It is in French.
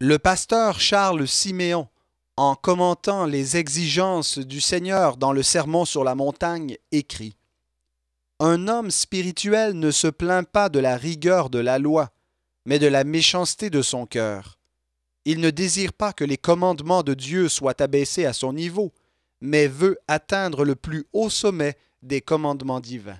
Le pasteur Charles Siméon, en commentant les exigences du Seigneur dans le Sermon sur la montagne, écrit Un homme spirituel ne se plaint pas de la rigueur de la loi, mais de la méchanceté de son cœur. Il ne désire pas que les commandements de Dieu soient abaissés à son niveau, mais veut atteindre le plus haut sommet des commandements divins.